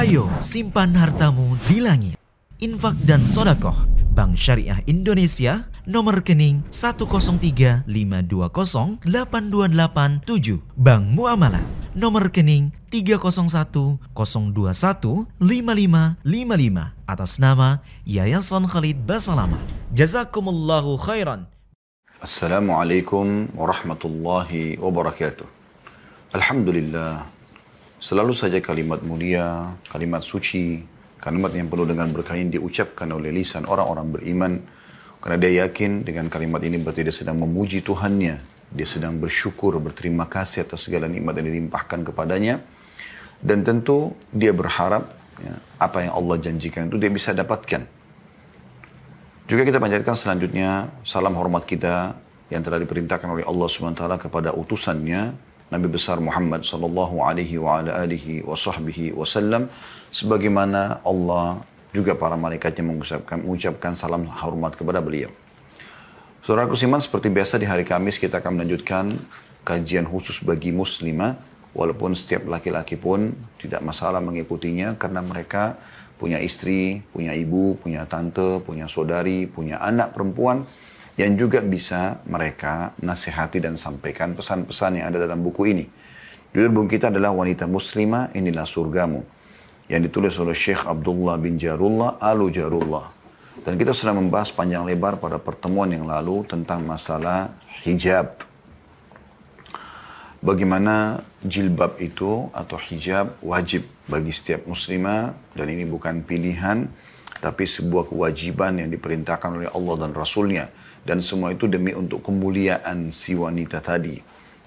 Ayo simpan hartamu di langit. Infak dan sodakoh Bank Syariah Indonesia nomor rekening 1035208287 Bank Muamalah nomor rekening 3010215555 atas nama Yayasan Khalid Basalama. Jazakumullahu khairan. Assalamualaikum warahmatullahi wabarakatuh. Alhamdulillah Selalu saja kalimat mulia, kalimat suci, kalimat yang penuh dengan berkah ini diucapkan oleh lisan orang-orang beriman karena dia yakin dengan kalimat ini berarti dia sedang memuji Tuhannya, dia sedang bersyukur, berterima kasih atas segala nikmat yang dilimpahkan kepadanya dan tentu dia berharap ya, apa yang Allah janjikan itu dia bisa dapatkan. Juga kita panjatkan selanjutnya salam hormat kita yang telah diperintahkan oleh Allah SWT kepada utusannya Nabi besar Muhammad sallallahu alaihi wa ala alihi wa sahbihi wasallam sebagaimana Allah juga para malaikatnya mengucapkan mengucapkan salam hormat kepada beliau. Saudara Kusiman seperti biasa di hari Kamis kita akan melanjutkan kajian khusus bagi muslimah walaupun setiap laki-laki pun tidak masalah mengikutinya karena mereka punya istri, punya ibu, punya tante, punya saudari, punya anak perempuan yang juga bisa mereka nasihati dan sampaikan pesan-pesan yang ada dalam buku ini. Judul buku kita adalah Wanita Muslimah Inilah Surgamu yang ditulis oleh Syekh Abdullah bin Jarullah Alu Jarullah. Dan kita sudah membahas panjang lebar pada pertemuan yang lalu tentang masalah hijab. Bagaimana jilbab itu atau hijab wajib bagi setiap muslimah dan ini bukan pilihan tapi sebuah kewajiban yang diperintahkan oleh Allah dan Rasulnya. Dan semua itu demi untuk kemuliaan si wanita tadi.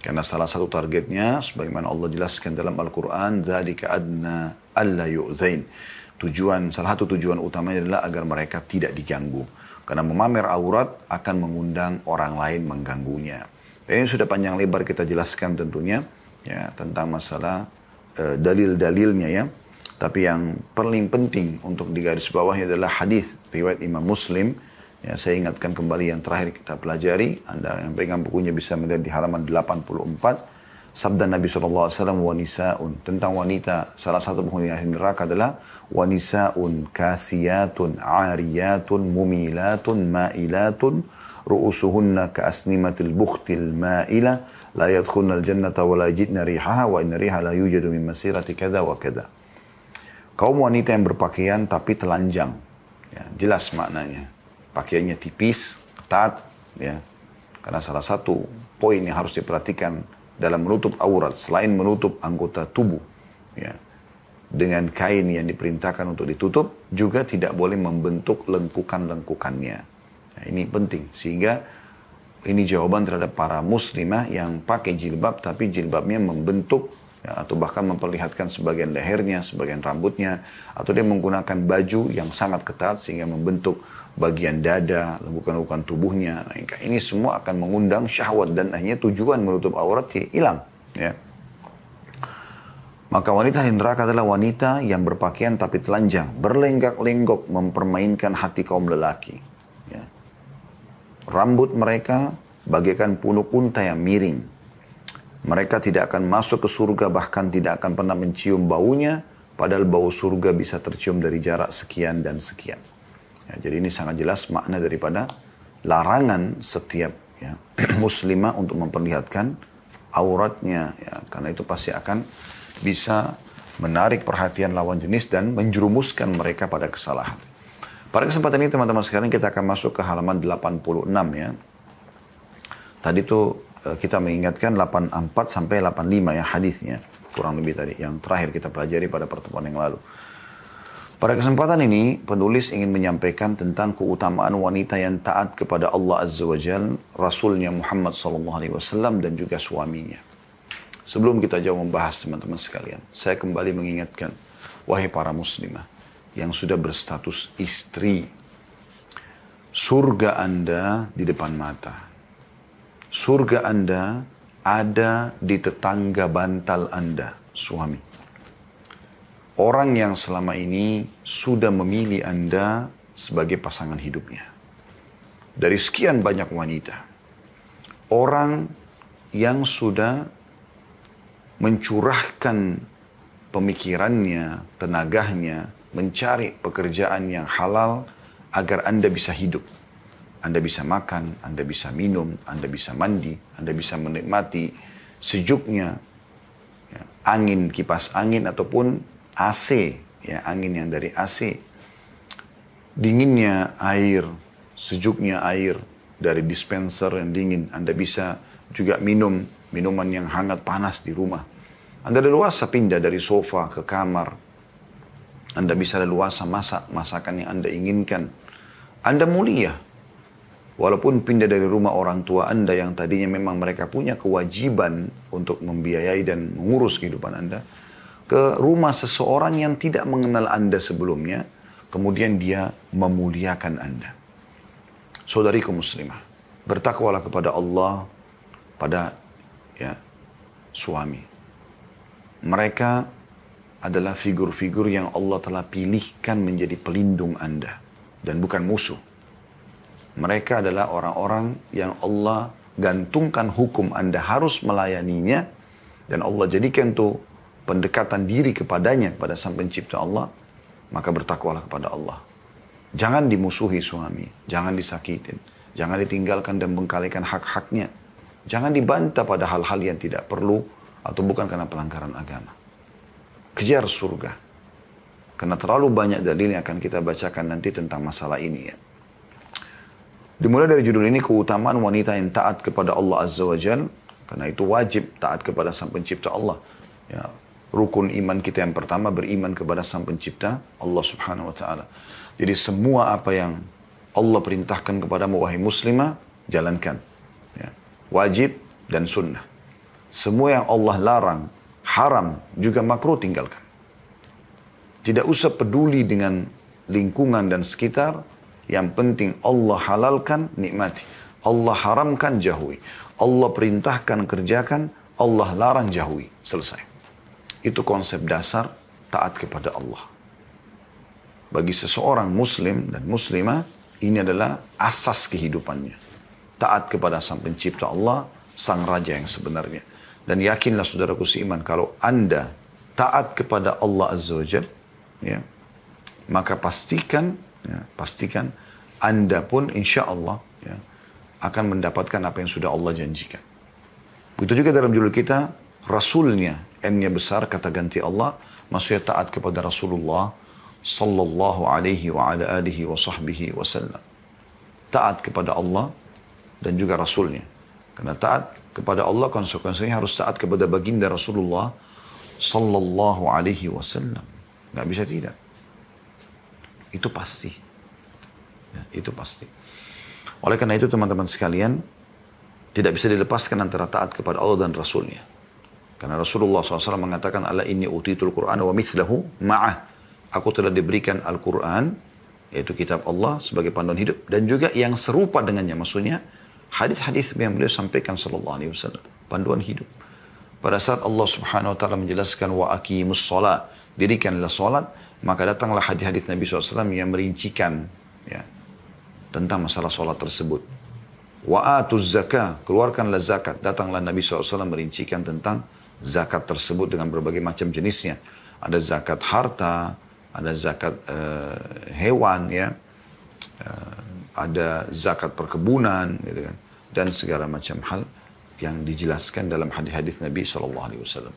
Karena salah satu targetnya, sebagaimana Allah jelaskan dalam Al-Quran, ذَلِكَ أَدْنَا أَلَّا يُؤْذَيْنِ Tujuan, salah satu tujuan utamanya adalah agar mereka tidak diganggu. Karena memamer aurat akan mengundang orang lain mengganggunya. Dan ini sudah panjang lebar kita jelaskan tentunya, ya tentang masalah e, dalil-dalilnya ya. Tapi yang paling penting untuk digarisbawahi adalah hadis riwayat Imam Muslim, Ya, saya ingatkan kembali yang terakhir kita pelajari. Anda yang pegang bukunya bisa melihat di halaman 84. Sabda Nabi SAW, wanisaun. Tentang wanita, salah satu penghuni ahli neraka adalah wanisaun kasiyatun ariyatun mumilatun ma'ilatun ru'usuhunna ka'asnimatil bukhtil ma'ila la yadkhunnal al-jannata wa la yajidna rihaha wa inna riha la yujadu min masirati kada wa kada. Kaum wanita yang berpakaian tapi telanjang. Ya, jelas maknanya pakaiannya tipis, ketat, ya. Karena salah satu poin yang harus diperhatikan dalam menutup aurat selain menutup anggota tubuh, ya. Dengan kain yang diperintahkan untuk ditutup juga tidak boleh membentuk lengkukan-lengkukannya. Nah, ini penting sehingga ini jawaban terhadap para muslimah yang pakai jilbab tapi jilbabnya membentuk ya, atau bahkan memperlihatkan sebagian lehernya, sebagian rambutnya atau dia menggunakan baju yang sangat ketat sehingga membentuk bagian dada, lekukan-lekukan tubuhnya. Nah, ini semua akan mengundang syahwat dan hanya tujuan menutup aurat ya, hilang. Ya. Maka wanita di neraka adalah wanita yang berpakaian tapi telanjang, berlenggak-lenggok mempermainkan hati kaum lelaki. Ya. Rambut mereka bagaikan punuk unta yang miring. Mereka tidak akan masuk ke surga bahkan tidak akan pernah mencium baunya, padahal bau surga bisa tercium dari jarak sekian dan sekian. Ya, jadi ini sangat jelas makna daripada larangan setiap ya, muslimah untuk memperlihatkan auratnya. Ya, karena itu pasti akan bisa menarik perhatian lawan jenis dan menjerumuskan mereka pada kesalahan. Pada kesempatan ini teman-teman sekarang kita akan masuk ke halaman 86 ya. Tadi tuh e, kita mengingatkan 84 sampai 85 ya hadisnya kurang lebih tadi yang terakhir kita pelajari pada pertemuan yang lalu. Pada kesempatan ini, penulis ingin menyampaikan tentang keutamaan wanita yang taat kepada Allah Azza wa Jal, Rasulnya Muhammad Sallallahu Alaihi Wasallam dan juga suaminya. Sebelum kita jauh membahas teman-teman sekalian, saya kembali mengingatkan, wahai para muslimah yang sudah berstatus istri, surga Anda di depan mata. Surga Anda ada di tetangga bantal Anda, suami orang yang selama ini sudah memilih Anda sebagai pasangan hidupnya. Dari sekian banyak wanita, orang yang sudah mencurahkan pemikirannya, tenaganya, mencari pekerjaan yang halal agar Anda bisa hidup. Anda bisa makan, Anda bisa minum, Anda bisa mandi, Anda bisa menikmati sejuknya ya, angin, kipas angin ataupun AC, ya angin yang dari AC. Dinginnya air, sejuknya air dari dispenser yang dingin. Anda bisa juga minum minuman yang hangat panas di rumah. Anda leluasa pindah dari sofa ke kamar. Anda bisa leluasa masak masakan yang Anda inginkan. Anda mulia. Walaupun pindah dari rumah orang tua Anda yang tadinya memang mereka punya kewajiban untuk membiayai dan mengurus kehidupan Anda, ke rumah seseorang yang tidak mengenal Anda sebelumnya, kemudian dia memuliakan Anda. Saudariku muslimah, bertakwalah kepada Allah pada ya suami. Mereka adalah figur-figur yang Allah telah pilihkan menjadi pelindung Anda dan bukan musuh. Mereka adalah orang-orang yang Allah gantungkan hukum Anda harus melayaninya dan Allah jadikan tuh pendekatan diri kepadanya pada sang pencipta Allah, maka bertakwalah kepada Allah. Jangan dimusuhi suami, jangan disakitin, jangan ditinggalkan dan mengkalikan hak-haknya. Jangan dibantah pada hal-hal yang tidak perlu atau bukan karena pelanggaran agama. Kejar surga. Karena terlalu banyak dalil yang akan kita bacakan nanti tentang masalah ini ya. Dimulai dari judul ini keutamaan wanita yang taat kepada Allah Azza wa Jal. Karena itu wajib taat kepada sang pencipta Allah. Ya, rukun iman kita yang pertama beriman kepada Sang Pencipta Allah Subhanahu wa taala. Jadi semua apa yang Allah perintahkan kepada wahai muslimah, jalankan. Ya. Wajib dan sunnah. Semua yang Allah larang, haram, juga makruh tinggalkan. Tidak usah peduli dengan lingkungan dan sekitar, yang penting Allah halalkan, nikmati. Allah haramkan, jauhi. Allah perintahkan, kerjakan. Allah larang, jauhi. Selesai. Itu konsep dasar taat kepada Allah. Bagi seseorang muslim dan muslimah, ini adalah asas kehidupannya. Taat kepada sang pencipta Allah, sang raja yang sebenarnya. Dan yakinlah saudaraku seiman, kalau anda taat kepada Allah Azza wa Jal, ya, maka pastikan, ya, pastikan anda pun insya Allah ya, akan mendapatkan apa yang sudah Allah janjikan. Begitu juga dalam judul kita, Rasulnya N-nya besar, kata ganti Allah, maksudnya taat kepada Rasulullah sallallahu alaihi wa ala alihi wa sahbihi wasallam. Taat kepada Allah dan juga Rasulnya. Karena taat kepada Allah konsekuensinya harus taat kepada baginda Rasulullah sallallahu alaihi wasallam. Gak bisa tidak. Itu pasti. Ya, itu pasti. Oleh karena itu teman-teman sekalian, tidak bisa dilepaskan antara taat kepada Allah dan Rasulnya. Karena Rasulullah SAW mengatakan, Ala ini utitul Qur'an wa mithlahu ma'ah. Aku telah diberikan Al-Quran, yaitu kitab Allah sebagai panduan hidup. Dan juga yang serupa dengannya, maksudnya hadis-hadis yang beliau sampaikan Sallallahu Alaihi Wasallam. Panduan hidup. Pada saat Allah Subhanahu Wa Taala menjelaskan wa aqimus salat, dirikanlah salat, maka datanglah hadis-hadis Nabi SAW yang merincikan ya, tentang masalah salat tersebut. Wa atuz zakah, keluarkanlah zakat. Datanglah Nabi SAW merincikan tentang zakat tersebut dengan berbagai macam jenisnya. Ada zakat harta, ada zakat uh, hewan ya, uh, ada zakat perkebunan gitu kan. dan segala macam hal yang dijelaskan dalam hadis-hadis Nabi Shallallahu Alaihi Wasallam.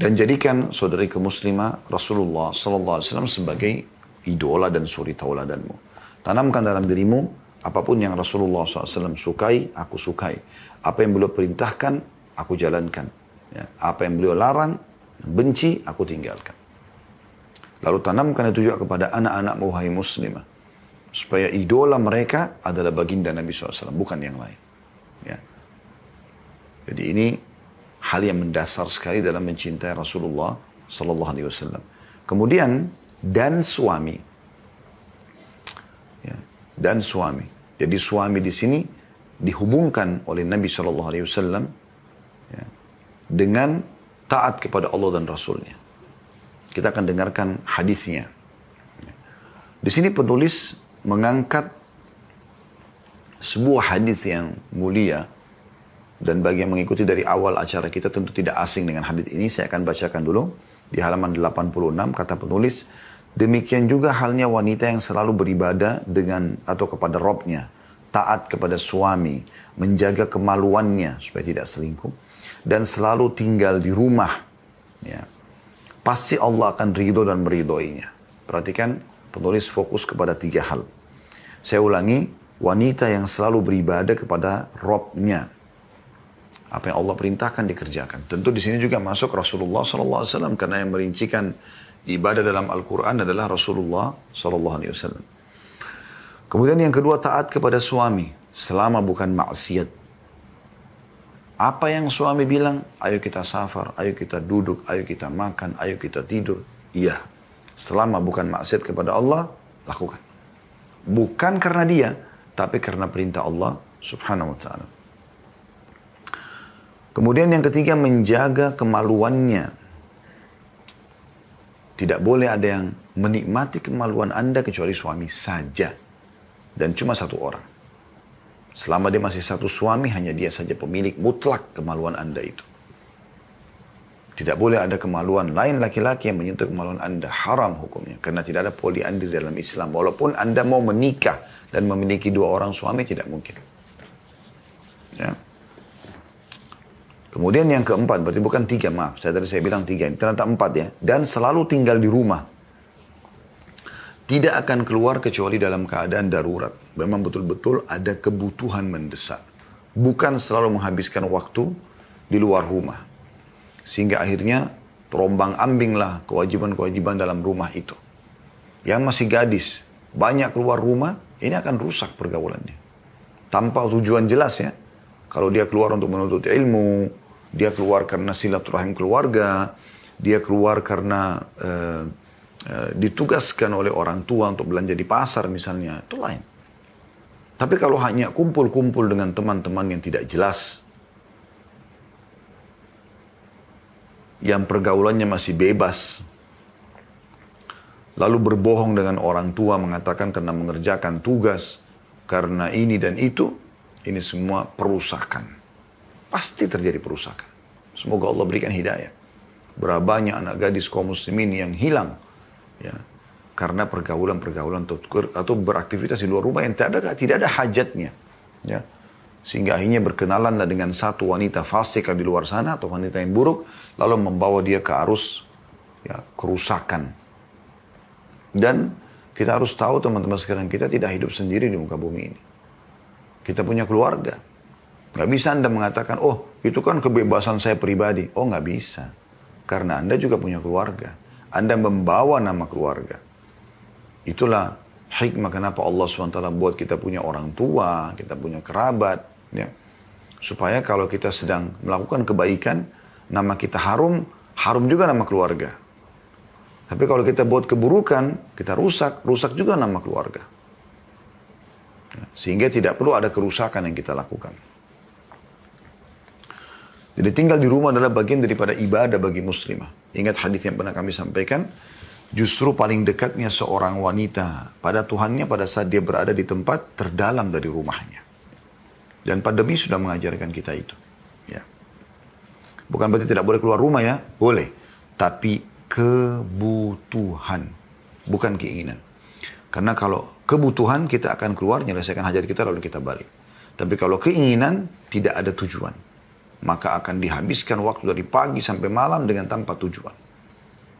Dan jadikan saudari ke muslimah Rasulullah Shallallahu Alaihi Wasallam sebagai idola dan suri tauladanmu. Tanamkan dalam dirimu apapun yang Rasulullah SAW sukai, aku sukai. Apa yang beliau perintahkan, aku jalankan. Ya, apa yang beliau larang, benci, aku tinggalkan. Lalu tanamkan itu juga kepada anak anak wahai muslimah. Supaya idola mereka adalah baginda Nabi SAW, bukan yang lain. Ya. Jadi ini hal yang mendasar sekali dalam mencintai Rasulullah Sallallahu Alaihi Wasallam. Kemudian dan suami, ya, dan suami. Jadi suami di sini dihubungkan oleh Nabi Shallallahu Alaihi Wasallam dengan taat kepada Allah dan Rasulnya. Kita akan dengarkan hadisnya. Di sini penulis mengangkat sebuah hadis yang mulia dan bagi yang mengikuti dari awal acara kita tentu tidak asing dengan hadis ini saya akan bacakan dulu di halaman 86 kata penulis demikian juga halnya wanita yang selalu beribadah dengan atau kepada robnya taat kepada suami menjaga kemaluannya supaya tidak selingkuh dan selalu tinggal di rumah, ya, pasti Allah akan ridho dan meridhoinya. Perhatikan penulis fokus kepada tiga hal. Saya ulangi, wanita yang selalu beribadah kepada Robnya. Apa yang Allah perintahkan dikerjakan. Tentu di sini juga masuk Rasulullah SAW karena yang merincikan ibadah dalam Al-Quran adalah Rasulullah SAW. Kemudian yang kedua taat kepada suami selama bukan maksiat. Apa yang suami bilang, ayo kita safar, ayo kita duduk, ayo kita makan, ayo kita tidur. Iya, selama bukan maksiat kepada Allah, lakukan. Bukan karena dia, tapi karena perintah Allah subhanahu wa ta'ala. Kemudian yang ketiga, menjaga kemaluannya. Tidak boleh ada yang menikmati kemaluan Anda kecuali suami saja. Dan cuma satu orang. Selama dia masih satu suami, hanya dia saja pemilik mutlak kemaluan Anda itu. Tidak boleh ada kemaluan lain laki-laki yang menyentuh kemaluan Anda. Haram hukumnya. Karena tidak ada poliandri dalam Islam. Walaupun Anda mau menikah dan memiliki dua orang suami, tidak mungkin. Ya. Kemudian yang keempat, berarti bukan tiga, maaf. Saya tadi saya bilang tiga, ini ternyata empat ya. Dan selalu tinggal di rumah tidak akan keluar kecuali dalam keadaan darurat. Memang betul-betul ada kebutuhan mendesak. Bukan selalu menghabiskan waktu di luar rumah. Sehingga akhirnya terombang ambinglah kewajiban-kewajiban dalam rumah itu. Yang masih gadis, banyak keluar rumah, ini akan rusak pergaulannya. Tanpa tujuan jelas ya. Kalau dia keluar untuk menuntut ilmu, dia keluar karena silaturahim keluarga, dia keluar karena... Uh, Eh, ditugaskan oleh orang tua untuk belanja di pasar misalnya, itu lain. Tapi kalau hanya kumpul-kumpul dengan teman-teman yang tidak jelas, yang pergaulannya masih bebas, lalu berbohong dengan orang tua mengatakan karena mengerjakan tugas, karena ini dan itu, ini semua perusakan. Pasti terjadi perusakan. Semoga Allah berikan hidayah. Berapa banyak anak gadis kaum muslimin yang hilang ya karena pergaulan-pergaulan atau beraktivitas di luar rumah yang tidak ada tidak ada hajatnya ya sehingga akhirnya berkenalanlah dengan satu wanita fasik di luar sana atau wanita yang buruk lalu membawa dia ke arus ya, kerusakan dan kita harus tahu teman-teman sekarang kita tidak hidup sendiri di muka bumi ini kita punya keluarga nggak bisa anda mengatakan oh itu kan kebebasan saya pribadi oh nggak bisa karena anda juga punya keluarga anda membawa nama keluarga. Itulah hikmah kenapa Allah SWT buat kita punya orang tua, kita punya kerabat. Ya. Supaya kalau kita sedang melakukan kebaikan, nama kita harum, harum juga nama keluarga. Tapi kalau kita buat keburukan, kita rusak, rusak juga nama keluarga. Ya, sehingga tidak perlu ada kerusakan yang kita lakukan. Jadi tinggal di rumah adalah bagian daripada ibadah bagi muslimah. Ingat hadis yang pernah kami sampaikan, justru paling dekatnya seorang wanita pada Tuhannya pada saat dia berada di tempat terdalam dari rumahnya. Dan pandemi sudah mengajarkan kita itu. Ya. Bukan berarti tidak boleh keluar rumah ya, boleh. Tapi kebutuhan, bukan keinginan. Karena kalau kebutuhan kita akan keluar, menyelesaikan hajat kita lalu kita balik. Tapi kalau keinginan tidak ada tujuan maka akan dihabiskan waktu dari pagi sampai malam dengan tanpa tujuan.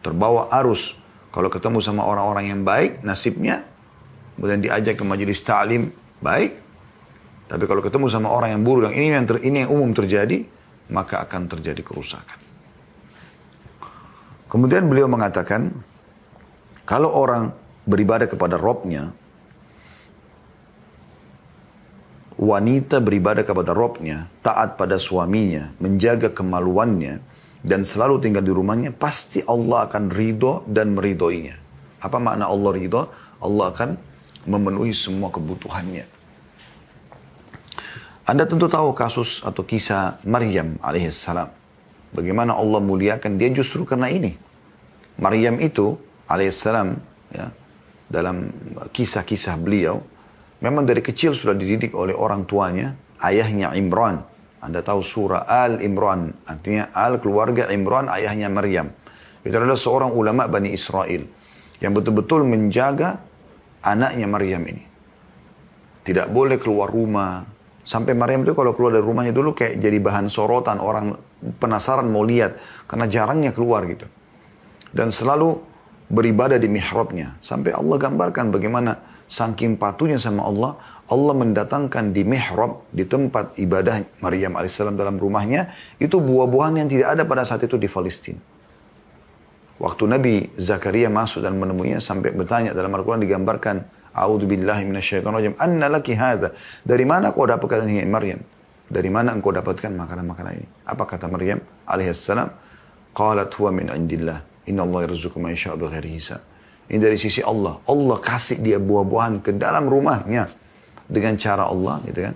Terbawa arus. Kalau ketemu sama orang-orang yang baik, nasibnya, kemudian diajak ke majelis ta'lim, baik. Tapi kalau ketemu sama orang yang buruk, yang ini yang, ter, ini yang umum terjadi, maka akan terjadi kerusakan. Kemudian beliau mengatakan, kalau orang beribadah kepada Robnya, wanita beribadah kepada robnya, taat pada suaminya, menjaga kemaluannya, dan selalu tinggal di rumahnya, pasti Allah akan ridho dan meridoinya. Apa makna Allah ridho? Allah akan memenuhi semua kebutuhannya. Anda tentu tahu kasus atau kisah Maryam alaihissalam. Bagaimana Allah muliakan dia justru karena ini. Maryam itu alaihissalam ya, dalam kisah-kisah beliau Memang dari kecil sudah dididik oleh orang tuanya, ayahnya Imran. Anda tahu surah Al Imran, artinya Al keluarga Imran, ayahnya Maryam. Itu adalah seorang ulama Bani Israel yang betul-betul menjaga anaknya Maryam ini. Tidak boleh keluar rumah. Sampai Maryam itu kalau keluar dari rumahnya dulu kayak jadi bahan sorotan orang penasaran mau lihat karena jarangnya keluar gitu. Dan selalu beribadah di mihrabnya. Sampai Allah gambarkan bagaimana Saking patuhnya sama Allah, Allah mendatangkan di mihrab, di tempat ibadah Maryam alaihissalam dalam rumahnya, itu buah-buahan yang tidak ada pada saat itu di Palestina. Waktu Nabi Zakaria masuk dan menemuinya sampai bertanya dalam Al-Quran digambarkan, A'udhu billahi minasyaitan rajim, anna laki hadha. Dari mana kau dapatkan ini Maryam? Dari mana engkau dapatkan makanan-makanan ini? Apa kata Maryam alaihissalam? Qalat huwa min indillah. Inna Allah yarzuku man ini dari sisi Allah. Allah kasih dia buah-buahan ke dalam rumahnya dengan cara Allah gitu kan.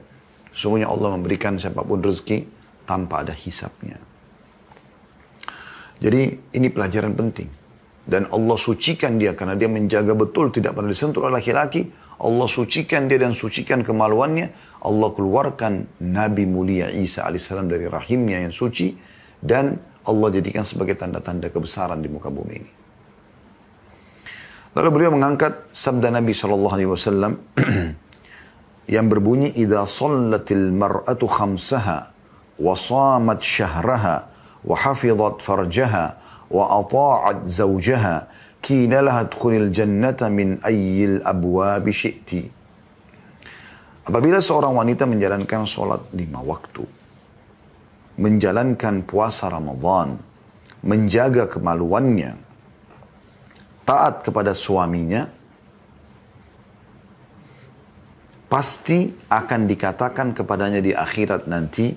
Semuanya Allah memberikan siapapun rezeki tanpa ada hisapnya. Jadi ini pelajaran penting. Dan Allah sucikan dia karena dia menjaga betul tidak pernah disentuh oleh laki-laki. Allah sucikan dia dan sucikan kemaluannya. Allah keluarkan Nabi mulia Isa alaihissalam dari rahimnya yang suci. Dan Allah jadikan sebagai tanda-tanda kebesaran di muka bumi ini. Lalu beliau mengangkat sabda Nabi Shallallahu Alaihi Wasallam yang berbunyi "Ida sallatil mar'atu khamsaha wa samat syahraha wa hafizat farjaha wa ata'at zawjaha kila laha adkhulil jannata min ayyil abwabi syi'ti." Apabila seorang wanita menjalankan sholat lima waktu, menjalankan puasa Ramadan, menjaga kemaluannya, taat kepada suaminya, pasti akan dikatakan kepadanya di akhirat nanti,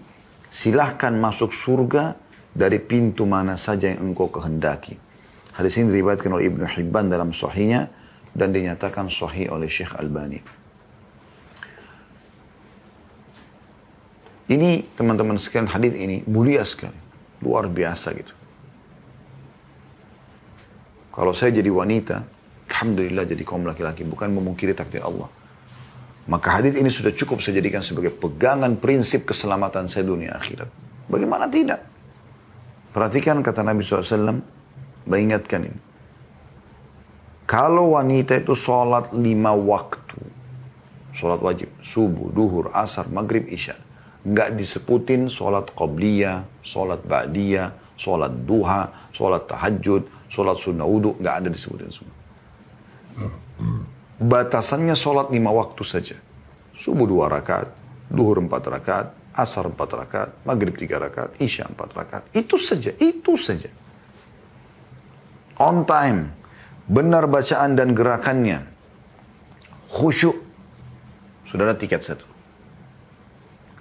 silahkan masuk surga dari pintu mana saja yang engkau kehendaki. Hadis ini diriwayatkan oleh Ibnu Hibban dalam sahihnya dan dinyatakan sahih oleh Syekh Albani. Ini teman-teman sekalian hadis ini mulia sekali, luar biasa gitu. Kalau saya jadi wanita, Alhamdulillah jadi kaum laki-laki, bukan memungkiri takdir Allah. Maka hadis ini sudah cukup saya jadikan sebagai pegangan prinsip keselamatan saya dunia akhirat. Bagaimana tidak? Perhatikan kata Nabi SAW, mengingatkan ini. Kalau wanita itu sholat lima waktu, sholat wajib, subuh, duhur, asar, maghrib, isya. Nggak disebutin sholat qabliyah, sholat ba'diyah, sholat duha, sholat tahajud, Sholat sunnah, wudhu, nggak ada disebutin semua. Batasannya sholat lima waktu saja. Subuh dua rakaat, duhur empat rakaat, asar empat rakaat, maghrib tiga rakaat, isya empat rakaat. Itu saja, itu saja. On time, benar bacaan dan gerakannya, khusyuk, sudah ada tiket satu.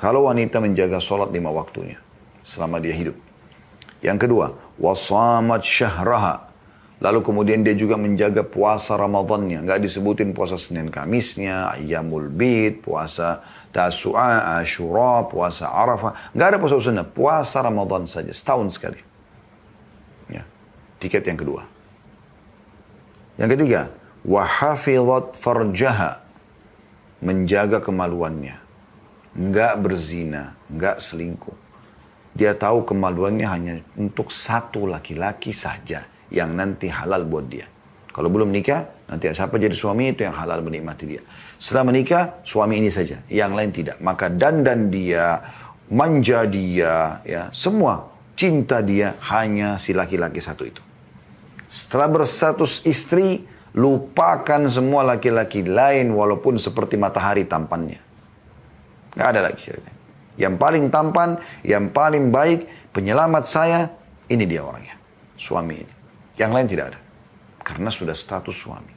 Kalau wanita menjaga sholat lima waktunya selama dia hidup. Yang kedua, wasamat syahraha. Lalu kemudian dia juga menjaga puasa Ramadannya. Nggak disebutin puasa Senin Kamisnya, Ayyamul Bid, puasa Tasu'a, Ashura, puasa Arafah. Nggak ada puasa sunnah. Puasa Ramadhan saja. Setahun sekali. Ya. Tiket yang kedua. Yang ketiga. Wahafidhat farjaha. Menjaga kemaluannya. Nggak berzina. Nggak selingkuh. Dia tahu kemaluannya hanya untuk satu laki-laki saja yang nanti halal buat dia. Kalau belum nikah, nanti siapa jadi suami itu yang halal menikmati dia. Setelah menikah, suami ini saja, yang lain tidak. Maka dandan dia, manja dia, ya semua cinta dia hanya si laki-laki satu itu. Setelah berstatus istri, lupakan semua laki-laki lain walaupun seperti matahari tampannya. Gak ada lagi ceritanya. Yang paling tampan, yang paling baik, penyelamat saya, ini dia orangnya. Suami ini. Yang lain tidak ada. Karena sudah status suami.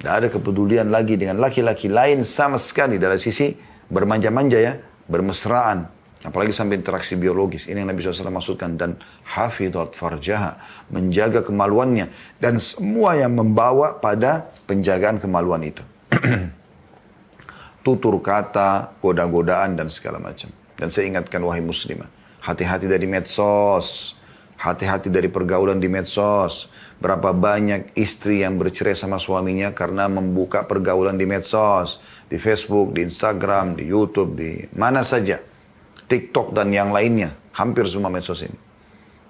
Tidak ada kepedulian lagi dengan laki-laki lain sama sekali dari sisi bermanja-manja ya, bermesraan. Apalagi sampai interaksi biologis. Ini yang Nabi SAW maksudkan. Dan hafidhat farjaha. Menjaga kemaluannya. Dan semua yang membawa pada penjagaan kemaluan itu. Tutur kata, goda-godaan dan segala macam. Dan saya ingatkan wahai muslimah. Hati-hati dari medsos Hati-hati dari pergaulan di medsos. Berapa banyak istri yang bercerai sama suaminya karena membuka pergaulan di medsos, di Facebook, di Instagram, di YouTube, di mana saja. TikTok dan yang lainnya, hampir semua medsos ini.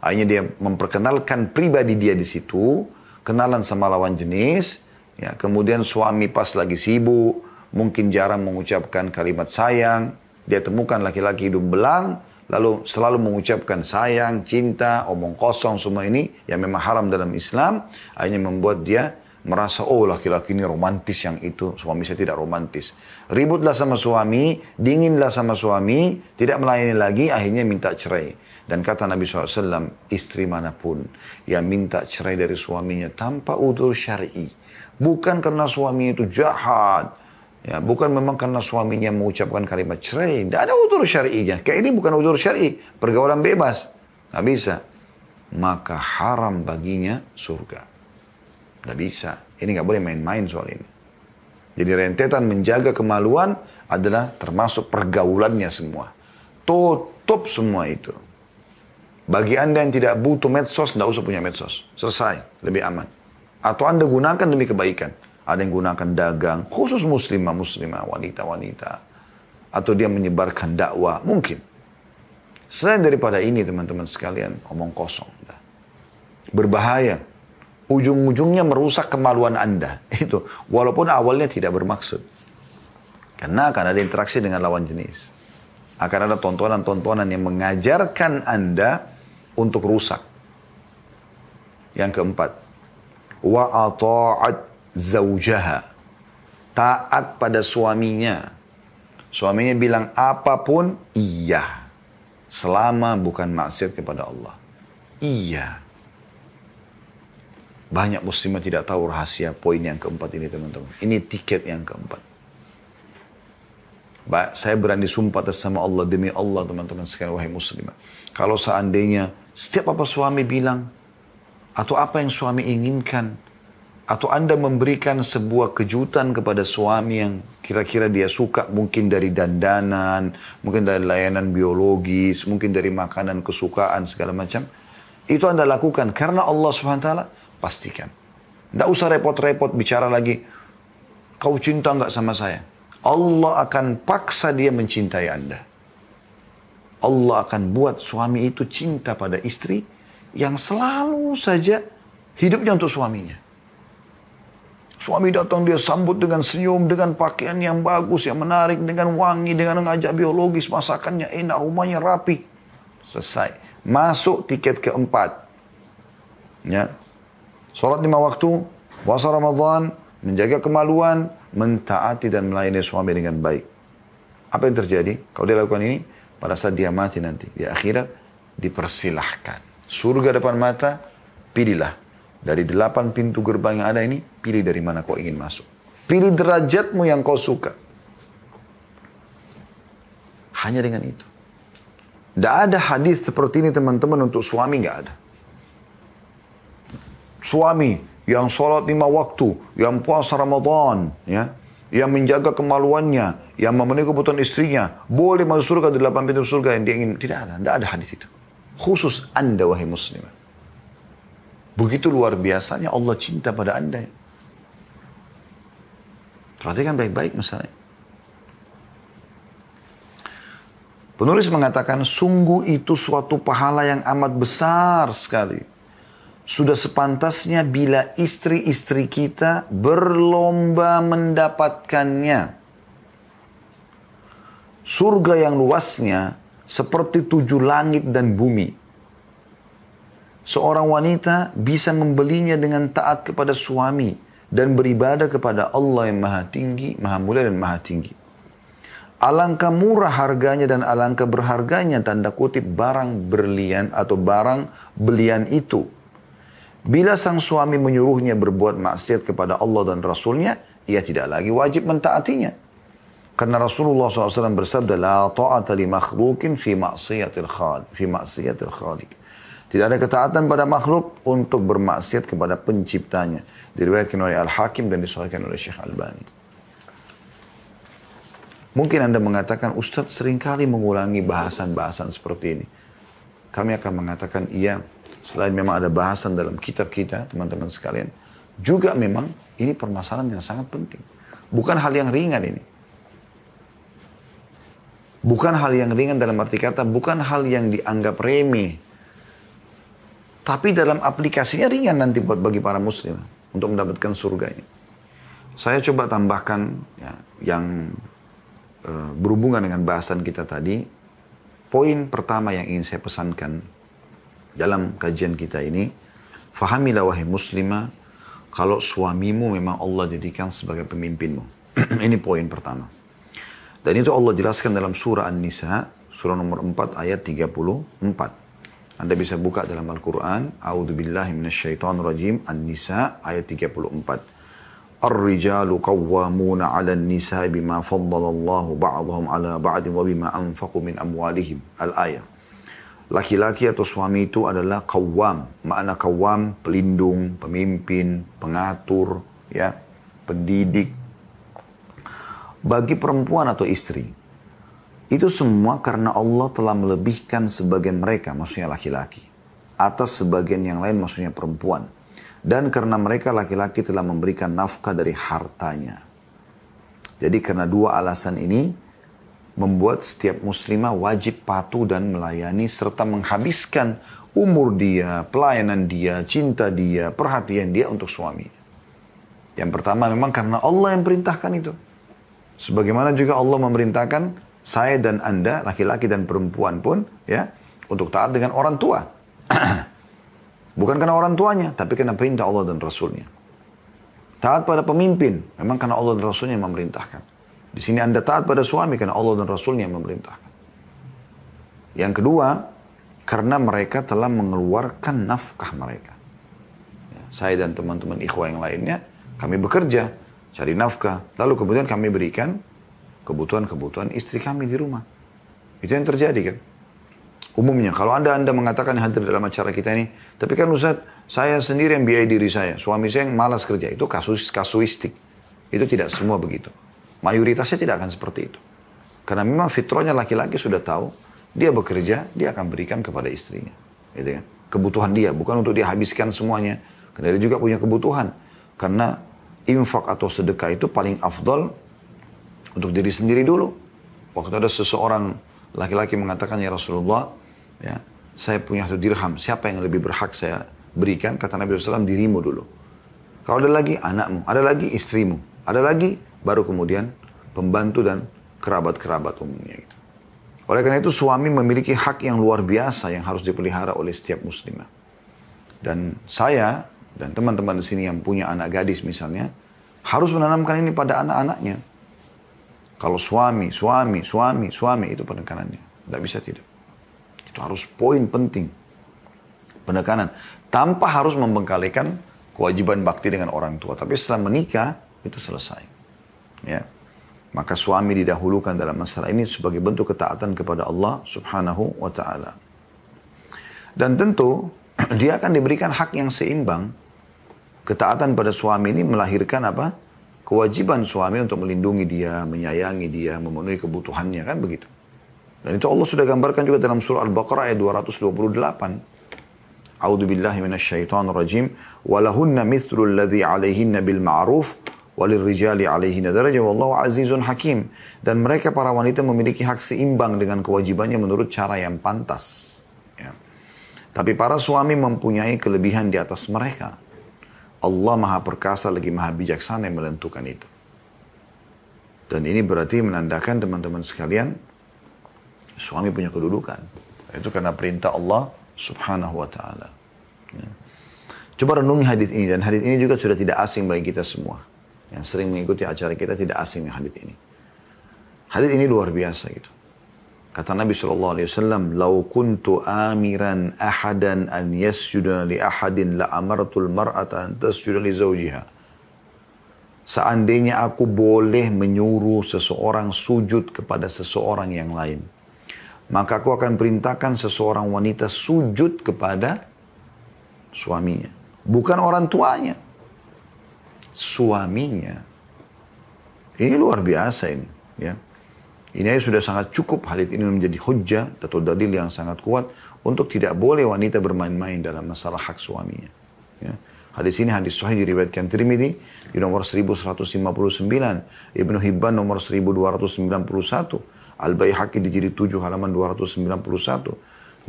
Akhirnya dia memperkenalkan pribadi dia di situ, kenalan sama lawan jenis, ya, kemudian suami pas lagi sibuk, mungkin jarang mengucapkan kalimat sayang, dia temukan laki-laki hidung belang, lalu selalu mengucapkan sayang, cinta, omong kosong semua ini yang memang haram dalam Islam, akhirnya membuat dia merasa oh laki-laki ini romantis yang itu, suami saya tidak romantis. Ributlah sama suami, dinginlah sama suami, tidak melayani lagi, akhirnya minta cerai. Dan kata Nabi SAW, istri manapun yang minta cerai dari suaminya tanpa utuh syari. Bukan karena suami itu jahat, Ya, bukan memang karena suaminya mengucapkan kalimat cerai. Tidak ada udur syari'inya. Kayak ini bukan udur syari'i. Pergaulan bebas. Tidak bisa. Maka haram baginya surga. Tidak bisa. Ini nggak boleh main-main soal ini. Jadi rentetan menjaga kemaluan adalah termasuk pergaulannya semua. Tutup semua itu. Bagi Anda yang tidak butuh medsos, tidak usah punya medsos. Selesai. Lebih aman. Atau Anda gunakan demi kebaikan ada yang gunakan dagang, khusus muslimah muslimah, wanita-wanita, atau dia menyebarkan dakwah, mungkin. Selain daripada ini teman-teman sekalian, omong kosong. Berbahaya. Ujung-ujungnya merusak kemaluan Anda. Itu. Walaupun awalnya tidak bermaksud. Karena akan ada interaksi dengan lawan jenis. Akan ada tontonan-tontonan yang mengajarkan Anda untuk rusak. Yang keempat. Wa ata'at zaujaha. Taat pada suaminya. Suaminya bilang apapun iya. Selama bukan maksiat kepada Allah. Iya. Banyak muslimah tidak tahu rahasia poin yang keempat ini teman-teman. Ini tiket yang keempat. Baik, saya berani sumpah atas sama Allah demi Allah teman-teman sekalian wahai muslimah. Kalau seandainya setiap apa suami bilang atau apa yang suami inginkan atau Anda memberikan sebuah kejutan kepada suami yang kira-kira dia suka mungkin dari dandanan, mungkin dari layanan biologis, mungkin dari makanan kesukaan segala macam. Itu Anda lakukan karena Allah Subhanahu wa taala pastikan. Tidak usah repot-repot bicara lagi. Kau cinta nggak sama saya? Allah akan paksa dia mencintai Anda. Allah akan buat suami itu cinta pada istri yang selalu saja hidupnya untuk suaminya. Suami datang dia sambut dengan senyum, dengan pakaian yang bagus, yang menarik, dengan wangi, dengan ngajak biologis, masakannya enak, rumahnya rapi. Selesai. Masuk tiket keempat. Ya. sholat lima waktu, puasa Ramadan, menjaga kemaluan, mentaati dan melayani suami dengan baik. Apa yang terjadi? Kalau dia lakukan ini, pada saat dia mati nanti, di akhirat, dipersilahkan. Surga depan mata, pilihlah. Dari delapan pintu gerbang yang ada ini, pilih dari mana kau ingin masuk. Pilih derajatmu yang kau suka. Hanya dengan itu. Tidak ada hadis seperti ini teman-teman untuk suami nggak ada. Suami yang sholat lima waktu, yang puasa Ramadan, ya, yang menjaga kemaluannya, yang memenuhi kebutuhan istrinya, boleh masuk surga di delapan pintu surga yang dia ingin. Tidak ada, tidak ada hadis itu. Khusus anda wahai muslimah. Begitu luar biasanya Allah cinta pada Anda. Perhatikan baik-baik misalnya. Penulis mengatakan sungguh itu suatu pahala yang amat besar sekali. Sudah sepantasnya bila istri-istri kita berlomba mendapatkannya. Surga yang luasnya seperti tujuh langit dan bumi seorang wanita bisa membelinya dengan taat kepada suami dan beribadah kepada Allah yang maha tinggi, maha mulia dan maha tinggi. Alangkah murah harganya dan alangkah berharganya tanda kutip barang berlian atau barang belian itu. Bila sang suami menyuruhnya berbuat maksiat kepada Allah dan Rasulnya, ia tidak lagi wajib mentaatinya. Karena Rasulullah SAW bersabda, La ta'ata li makhlukin fi ma'siyatil tidak ada ketaatan pada makhluk untuk bermaksiat kepada penciptanya. Diriwayatkan oleh Al-Hakim dan disuarakan oleh Syekh Albani. Mungkin Anda mengatakan, Ustadz seringkali mengulangi bahasan-bahasan seperti ini. Kami akan mengatakan, iya, selain memang ada bahasan dalam kitab kita, teman-teman sekalian, juga memang ini permasalahan yang sangat penting. Bukan hal yang ringan ini. Bukan hal yang ringan dalam arti kata, bukan hal yang dianggap remeh tapi dalam aplikasinya ringan nanti buat bagi para muslim untuk mendapatkan surga ini. Saya coba tambahkan ya, yang e, berhubungan dengan bahasan kita tadi. Poin pertama yang ingin saya pesankan dalam kajian kita ini, fahamilah wahai muslimah, kalau suamimu memang Allah jadikan sebagai pemimpinmu. ini poin pertama. Dan itu Allah jelaskan dalam surah An-Nisa, surah nomor 4 ayat 34. Anda bisa buka dalam Al-Quran. A'udzubillahi rajim. An-Nisa ayat 34. الرجال قوامون على النساء بما فضل الله بعضهم على بعض وبما أنفقوا من أموالهم الآية Laki-laki atau suami itu adalah kawam. Makna kawam, pelindung, pemimpin, pengatur, ya, pendidik. Bagi perempuan atau istri, itu semua karena Allah telah melebihkan sebagian mereka, maksudnya laki-laki. Atas sebagian yang lain, maksudnya perempuan. Dan karena mereka laki-laki telah memberikan nafkah dari hartanya. Jadi karena dua alasan ini, membuat setiap muslimah wajib patuh dan melayani serta menghabiskan umur dia, pelayanan dia, cinta dia, perhatian dia untuk suami. Yang pertama memang karena Allah yang perintahkan itu. Sebagaimana juga Allah memerintahkan saya dan Anda, laki-laki dan perempuan pun, ya, untuk taat dengan orang tua. Bukan karena orang tuanya, tapi karena perintah Allah dan Rasulnya. Taat pada pemimpin, memang karena Allah dan Rasulnya yang memerintahkan. Di sini Anda taat pada suami karena Allah dan Rasulnya yang memerintahkan. Yang kedua, karena mereka telah mengeluarkan nafkah mereka. Ya, saya dan teman-teman ikhwah yang lainnya, kami bekerja, cari nafkah. Lalu kemudian kami berikan kebutuhan-kebutuhan istri kami di rumah. Itu yang terjadi kan. Umumnya, kalau anda anda mengatakan hadir dalam acara kita ini, tapi kan Ustaz, saya sendiri yang biayai diri saya, suami saya yang malas kerja, itu kasus kasuistik. Itu tidak semua begitu. Mayoritasnya tidak akan seperti itu. Karena memang fitronya laki-laki sudah tahu, dia bekerja, dia akan berikan kepada istrinya. Gitu kan? Kebutuhan dia, bukan untuk dihabiskan semuanya. Karena dia juga punya kebutuhan. Karena infak atau sedekah itu paling afdol untuk diri sendiri dulu. Waktu ada seseorang laki-laki mengatakan ya Rasulullah, ya saya punya satu dirham, siapa yang lebih berhak saya berikan? Kata Nabi SAW, dirimu dulu. Kalau ada lagi anakmu, ada lagi istrimu, ada lagi baru kemudian pembantu dan kerabat-kerabat umumnya. Gitu. Oleh karena itu suami memiliki hak yang luar biasa yang harus dipelihara oleh setiap muslimah. Dan saya dan teman-teman di sini yang punya anak gadis misalnya, harus menanamkan ini pada anak-anaknya. Kalau suami, suami, suami, suami itu penekanannya. Tidak bisa tidak. Itu harus poin penting. Penekanan. Tanpa harus membengkalikan kewajiban bakti dengan orang tua. Tapi setelah menikah, itu selesai. Ya. Maka suami didahulukan dalam masalah ini sebagai bentuk ketaatan kepada Allah subhanahu wa ta'ala. Dan tentu, dia akan diberikan hak yang seimbang. Ketaatan pada suami ini melahirkan apa? kewajiban suami untuk melindungi dia, menyayangi dia, memenuhi kebutuhannya kan begitu. Dan itu Allah sudah gambarkan juga dalam surah Al-Baqarah ayat 228. A'udzu billahi minasyaitonir rajim. Walahunna mithlu alladhi 'alaihinna bil ma'ruf walirrijali 'alaihinna darajah wallahu azizun hakim. Dan mereka para wanita memiliki hak seimbang dengan kewajibannya menurut cara yang pantas. Ya. Tapi para suami mempunyai kelebihan di atas mereka. Allah maha perkasa lagi maha bijaksana yang menentukan itu. Dan ini berarti menandakan teman-teman sekalian, suami punya kedudukan. Itu karena perintah Allah subhanahu wa ta'ala. Ya. Coba renungi hadith ini, dan hadith ini juga sudah tidak asing bagi kita semua. Yang sering mengikuti acara kita tidak asing hadith ini. Hadith ini luar biasa gitu. Kata Nabi Shallallahu Alaihi Wasallam, "Lau kuntu amiran ahadan an yasjuda li ahadin la amartul mar'ata an tasjuda li zawjiha." Seandainya aku boleh menyuruh seseorang sujud kepada seseorang yang lain, maka aku akan perintahkan seseorang wanita sujud kepada suaminya, bukan orang tuanya, suaminya. Ini luar biasa ini, ya. Ini aja sudah sangat cukup hadis ini menjadi hujjah atau dalil yang sangat kuat untuk tidak boleh wanita bermain-main dalam masalah hak suaminya. Ya. Hadis ini hadis sahih diriwayatkan Tirmidzi di nomor 1159, Ibnu Hibban nomor 1291, Al-Baihaqi di jilid 7 halaman 291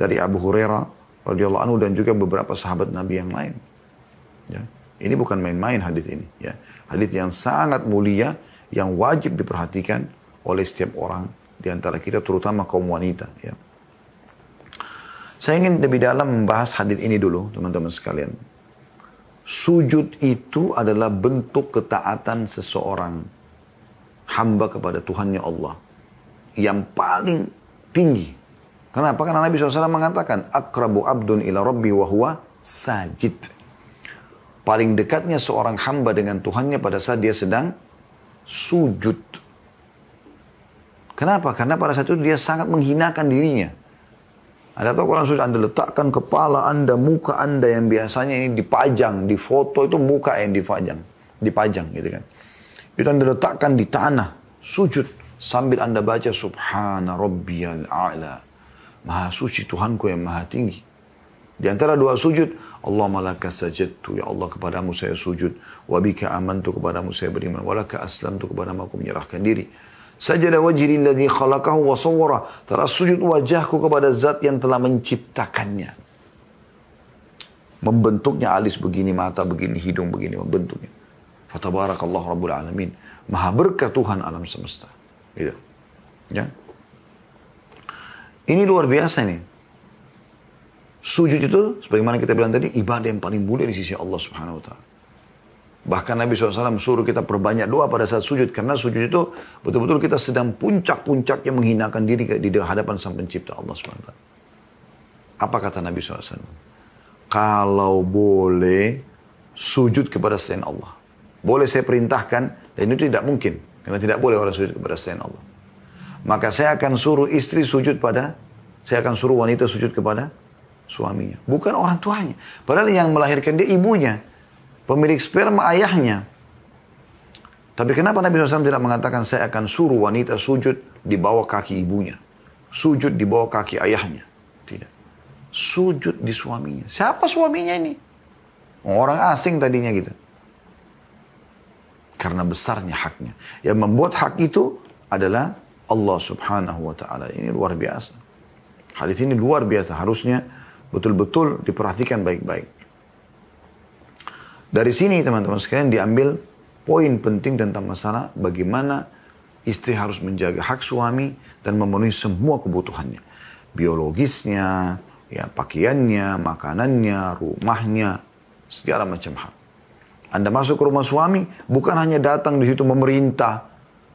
dari Abu Hurairah radhiyallahu anhu dan juga beberapa sahabat Nabi yang lain. Ya. Ini bukan main-main hadis ini, ya. Hadis yang sangat mulia yang wajib diperhatikan oleh setiap orang di antara kita terutama kaum wanita ya. Saya ingin lebih dalam membahas hadis ini dulu teman-teman sekalian. Sujud itu adalah bentuk ketaatan seseorang hamba kepada Tuhannya Allah yang paling tinggi. Kenapa? Karena Nabi SAW mengatakan, Akrabu abdun ila rabbi wa huwa sajid. Paling dekatnya seorang hamba dengan Tuhannya pada saat dia sedang sujud. Kenapa? Karena pada saat itu dia sangat menghinakan dirinya. Ada tahu kalau sudah Anda letakkan kepala Anda, muka Anda yang biasanya ini dipajang, di foto itu muka yang dipajang, dipajang gitu kan. Itu Anda letakkan di tanah, sujud sambil Anda baca subhana rabbiyal a'la. Maha suci Tuhanku yang maha tinggi. Di antara dua sujud, Allah malaka sajadtu, ya Allah kepadamu saya sujud, wabika amantu kepadamu saya beriman, walaka aslamtu kepadamu aku menyerahkan diri. Sajada wajhi alladhi khalaqahu wa sawwara. tara sujud wajahku kepada zat yang telah menciptakannya. Membentuknya alis begini, mata begini, hidung begini, membentuknya. fatabarakallahu Rabbul Alamin. Maha berkah Tuhan alam semesta. Gitu. Ya. Ini luar biasa nih. Sujud itu, sebagaimana kita bilang tadi, ibadah yang paling mulia di sisi Allah Subhanahu Wa Taala. Bahkan Nabi SAW suruh kita perbanyak doa pada saat sujud. Karena sujud itu betul-betul kita sedang puncak-puncaknya menghinakan diri di hadapan sang pencipta Allah SWT. Apa kata Nabi SAW? Kalau boleh sujud kepada selain Allah. Boleh saya perintahkan dan itu tidak mungkin. Karena tidak boleh orang sujud kepada selain Allah. Maka saya akan suruh istri sujud pada, saya akan suruh wanita sujud kepada suaminya. Bukan orang tuanya. Padahal yang melahirkan dia ibunya pemilik sperma ayahnya. Tapi kenapa Nabi SAW tidak mengatakan saya akan suruh wanita sujud di bawah kaki ibunya. Sujud di bawah kaki ayahnya. Tidak. Sujud di suaminya. Siapa suaminya ini? Orang asing tadinya gitu. Karena besarnya haknya. Yang membuat hak itu adalah Allah subhanahu wa ta'ala. Ini luar biasa. Hadis ini luar biasa. Harusnya betul-betul diperhatikan baik-baik. Dari sini teman-teman sekalian diambil poin penting tentang masalah bagaimana istri harus menjaga hak suami dan memenuhi semua kebutuhannya. Biologisnya, ya pakaiannya, makanannya, rumahnya, segala macam hal. Anda masuk ke rumah suami bukan hanya datang di situ memerintah,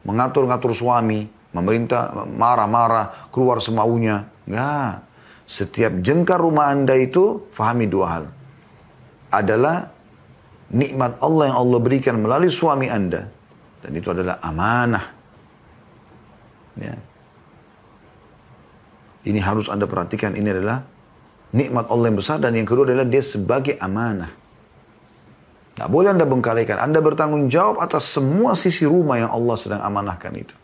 mengatur-ngatur suami, memerintah marah-marah, keluar semaunya. Enggak. Setiap jengkar rumah Anda itu fahami dua hal. Adalah nikmat Allah yang Allah berikan melalui suami Anda. Dan itu adalah amanah. Ya. Ini harus Anda perhatikan, ini adalah nikmat Allah yang besar dan yang kedua adalah dia sebagai amanah. Tidak boleh Anda bengkalaikan. Anda bertanggung jawab atas semua sisi rumah yang Allah sedang amanahkan itu.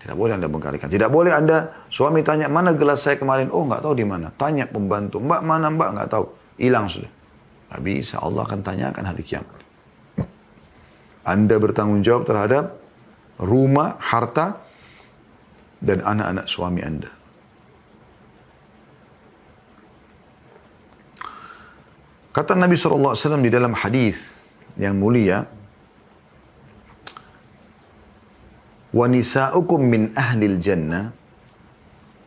Tidak boleh Anda bengkalikan. Tidak boleh Anda suami tanya mana gelas saya kemarin. Oh nggak tahu di mana. Tanya pembantu. Mbak mana mbak nggak tahu. Hilang sudah. Nggak bisa, Allah akan tanyakan hari kiamat. Anda bertanggung jawab terhadap rumah, harta, dan anak-anak suami Anda. Kata Nabi SAW di dalam hadis yang mulia, wanisaukum min ahlil jannah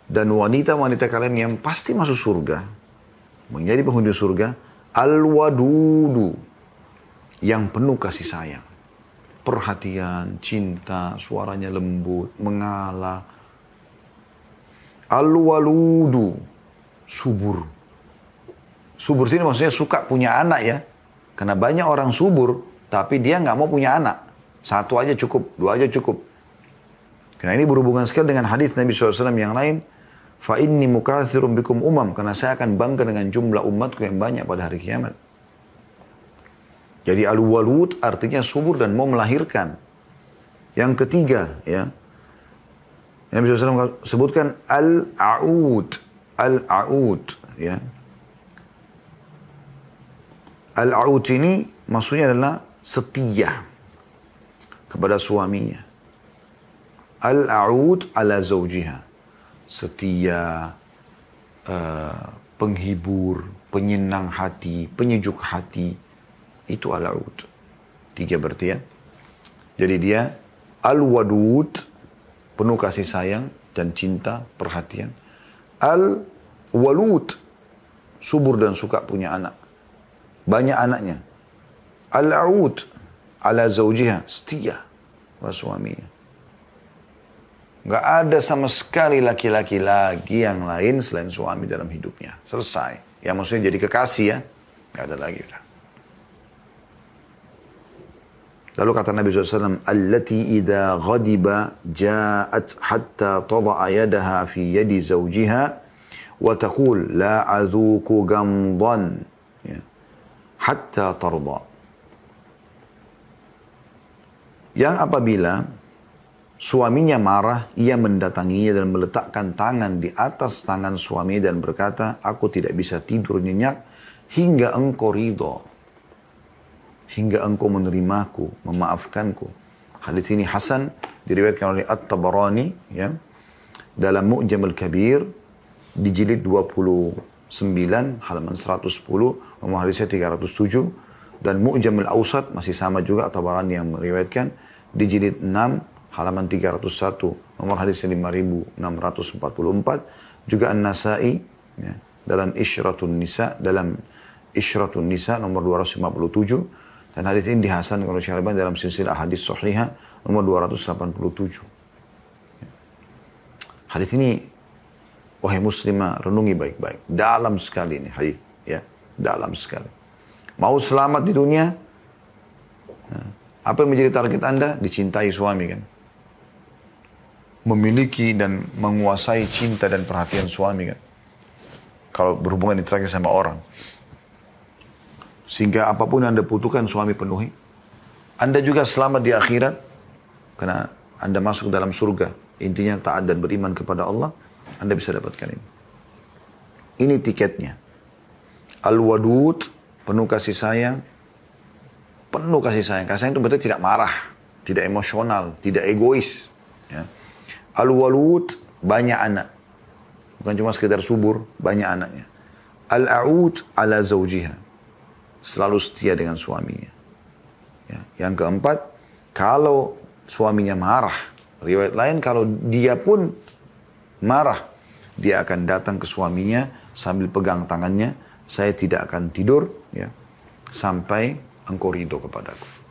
dan wanita-wanita kalian yang pasti masuk surga menjadi penghuni surga Al-Wadudu yang penuh kasih sayang. Perhatian, cinta, suaranya lembut, mengalah. Al-Waludu subur. Subur ini maksudnya suka punya anak ya. Karena banyak orang subur, tapi dia nggak mau punya anak. Satu aja cukup, dua aja cukup. Karena ini berhubungan sekali dengan hadis Nabi SAW yang lain. Fa inni mukathirun bikum umam. Karena saya akan bangga dengan jumlah umatku yang banyak pada hari kiamat. Jadi al-walud artinya subur dan mau melahirkan. Yang ketiga ya. Nabi SAW sebutkan al-a'ud. Al-a'ud ya. Al-a'ud ini maksudnya adalah setia kepada suaminya. Al-a'ud ala zawjiha setia, uh, penghibur, penyenang hati, penyejuk hati. Itu al-Ud. Tiga berarti ya. Jadi dia al-Wadud, penuh kasih sayang dan cinta, perhatian. Al-Walud, subur dan suka punya anak. Banyak anaknya. Al-Aud, ala zaujiha, setia pada suaminya. Nggak ada sama sekali laki-laki lagi yang lain selain suami dalam hidupnya. Selesai. Ya maksudnya jadi kekasih ya. Nggak ada lagi udah. Lalu kata Nabi SAW, Allati idha ghadiba ja'at hatta tada'a yadaha fi yadi zawjiha wa taqul la azuku gamdan ya. hatta tarda. Yang apabila Suaminya marah, ia mendatanginya dan meletakkan tangan di atas tangan suami dan berkata, Aku tidak bisa tidur nyenyak hingga engkau ridho. Hingga engkau menerimaku, memaafkanku. Hadis ini Hasan diriwayatkan oleh At-Tabarani ya, dalam Mu'jam Al-Kabir di jilid 29 halaman 110 nomor hadisnya 307 dan Mu'jam Al-Ausat masih sama juga At-Tabarani yang meriwayatkan di jilid 6 halaman 301, nomor hadis 5644, juga An-Nasai ya, dalam Isyratun Nisa dalam Isyratun Nisa nomor 257 dan hadis ini dihasan oleh Syarban dalam silsilah hadis sahihah nomor 287. tujuh ya. Hadis ini wahai muslimah renungi baik-baik. Dalam sekali ini hadis ya, dalam sekali. Mau selamat di dunia? Nah, apa yang menjadi target Anda? Dicintai suami kan? memiliki dan menguasai cinta dan perhatian suami kan. Kalau berhubungan interaksi sama orang. Sehingga apapun yang Anda butuhkan suami penuhi. Anda juga selamat di akhirat karena Anda masuk dalam surga. Intinya taat dan beriman kepada Allah, Anda bisa dapatkan ini. Ini tiketnya. Al-Wadud, penuh kasih sayang, penuh kasih sayang. Kasih sayang itu berarti tidak marah, tidak emosional, tidak egois. Al-Walud banyak anak. Bukan cuma sekedar subur, banyak anaknya. Al-A'ud ala zaujiha. Selalu setia dengan suaminya. Ya. Yang keempat, kalau suaminya marah. Riwayat lain kalau dia pun marah. Dia akan datang ke suaminya sambil pegang tangannya. Saya tidak akan tidur ya sampai engkau ridho kepadaku.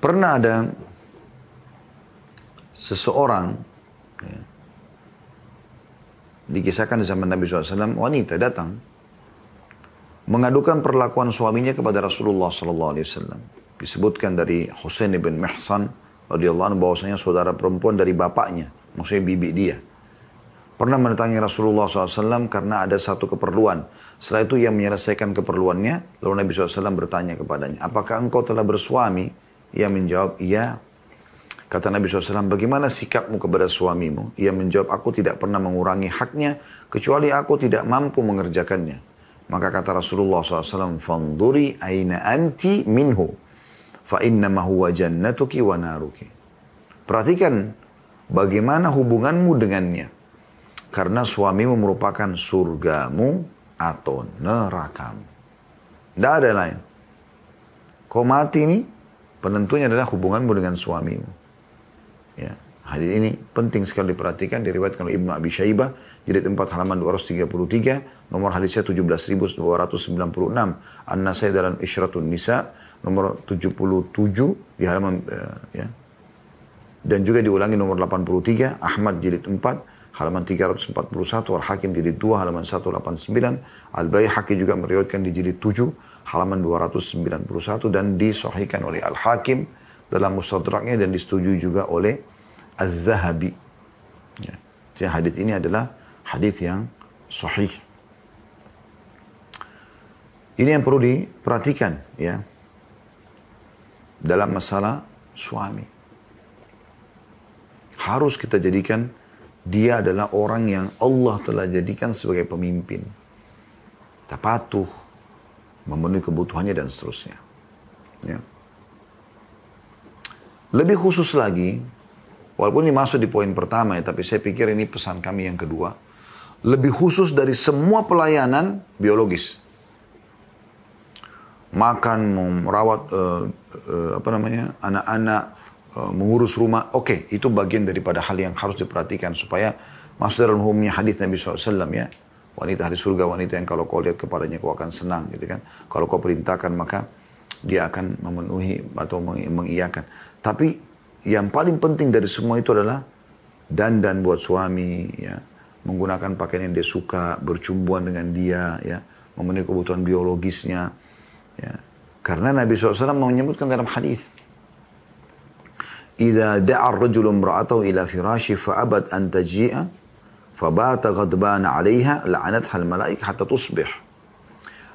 Pernah ada seseorang ya, dikisahkan di zaman Nabi SAW, wanita datang mengadukan perlakuan suaminya kepada Rasulullah SAW. Disebutkan dari Husain bin Mihsan radhiyallahu anhu bahwasanya saudara perempuan dari bapaknya, maksudnya bibi dia, pernah mendatangi Rasulullah SAW karena ada satu keperluan. Setelah itu ia menyelesaikan keperluannya, lalu Nabi SAW bertanya kepadanya, apakah engkau telah bersuami? Ia menjawab, iya. Kata Nabi SAW, bagaimana sikapmu kepada suamimu? Ia menjawab, aku tidak pernah mengurangi haknya, kecuali aku tidak mampu mengerjakannya. Maka kata Rasulullah SAW, Fanduri aina anti minhu, fa innama huwa jannatuki wa naruki. Perhatikan bagaimana hubunganmu dengannya. Karena suamimu merupakan surgamu atau nerakamu. Tidak ada lain. Kau mati nih, Penentunya adalah hubunganmu dengan suamimu. Ya. Hadis ini penting sekali diperhatikan diriwayatkan oleh Ibnu Abi Syaibah jilid 4 halaman 233 nomor hadisnya 17296 An-Nasai dalam Isyratun Nisa nomor 77 di halaman eh, ya. Dan juga diulangi nomor 83 Ahmad jilid 4 halaman 341, Al-Hakim jilid 2 halaman 189, Al-Baihaqi juga meriwayatkan di jilid 7 halaman 291 dan disohikan oleh Al-Hakim dalam mustadraknya dan disetujui juga oleh Az-Zahabi. Ya. Jadi hadith ini adalah hadith yang sahih. Ini yang perlu diperhatikan ya. Dalam masalah suami. Harus kita jadikan dia adalah orang yang Allah telah jadikan sebagai pemimpin. Tak patuh, memenuhi kebutuhannya dan seterusnya. Ya. Lebih khusus lagi, walaupun ini masuk di poin pertama ya, tapi saya pikir ini pesan kami yang kedua. Lebih khusus dari semua pelayanan biologis. Makan, merawat uh, uh, apa namanya anak-anak, Eh, mengurus rumah, oke, okay, itu bagian daripada hal yang harus diperhatikan supaya masuk dalam umumnya hadis Nabi SAW ya. Wanita hari surga, wanita yang kalau kau lihat kepadanya kau akan senang gitu kan. Kalau kau perintahkan maka dia akan memenuhi atau mengiyakan. Tapi yang paling penting dari semua itu adalah dandan buat suami ya. Menggunakan pakaian yang dia suka, bercumbuan dengan dia ya. Memenuhi kebutuhan biologisnya ya. Karena Nabi SAW menyebutkan dalam hadis idza da'a ar-rajulu imra'atahu ila firashi fa'abat an tajia ghadban la'anatha al-malaik hatta tusbih.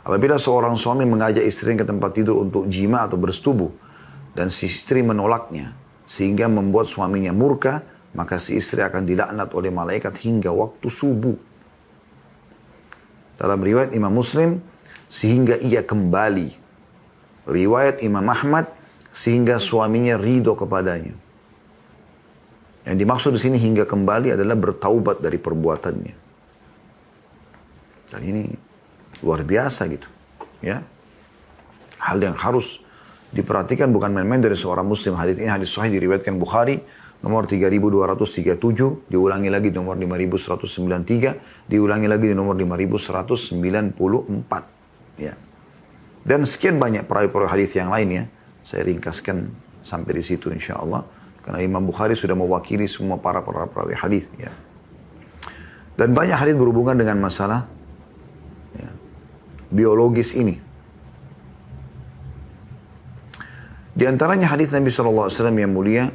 Apabila seorang suami mengajak istrinya ke tempat tidur untuk jima atau bersetubuh dan si istri menolaknya sehingga membuat suaminya murka, maka si istri akan dilaknat oleh malaikat hingga waktu subuh. Dalam riwayat Imam Muslim, sehingga ia kembali. Riwayat Imam Ahmad, sehingga suaminya ridho kepadanya. Yang dimaksud di sini hingga kembali adalah bertaubat dari perbuatannya. Dan ini luar biasa gitu, ya. Hal yang harus diperhatikan bukan main-main dari seorang muslim. hadits ini hadis sahih diriwayatkan Bukhari nomor 3237, diulangi lagi di nomor 5193, diulangi lagi di nomor 5194, ya. Dan sekian banyak perawi-perawi hadis yang lain ya saya ringkaskan sampai di situ insya Allah. Karena Imam Bukhari sudah mewakili semua para para perawi hadis ya. Dan banyak hadis berhubungan dengan masalah ya, biologis ini. Di antaranya hadis Nabi SAW yang mulia,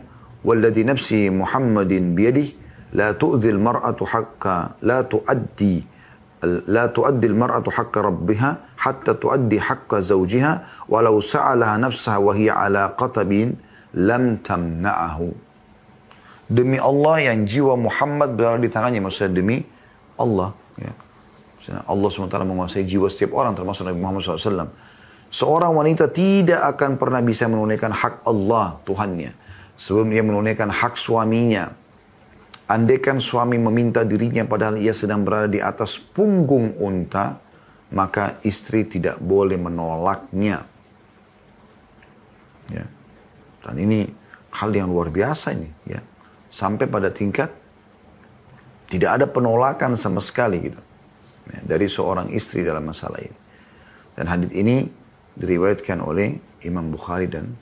"Walladhi nafsi Muhammadin biyadi la tu'dhi al-mar'atu hakka, la tu'addi, la tu'addi al-mar'atu hatta tuaddi haqqa zawjiha walau sa'alaha nafsaha wa hiya ala qatabin lam tamna'ahu. Demi Allah yang jiwa Muhammad berada di tangannya, maksudnya demi Allah. Ya. Allah SWT menguasai jiwa setiap orang termasuk Nabi Muhammad SAW. Seorang wanita tidak akan pernah bisa menunaikan hak Allah Tuhannya. Sebelum ia menunaikan hak suaminya. Andaikan suami meminta dirinya padahal ia sedang berada di atas punggung unta maka istri tidak boleh menolaknya. Ya. Dan ini hal yang luar biasa ini, ya. Sampai pada tingkat tidak ada penolakan sama sekali gitu ya, dari seorang istri dalam masalah ini. Dan hadis ini diriwayatkan oleh Imam Bukhari dan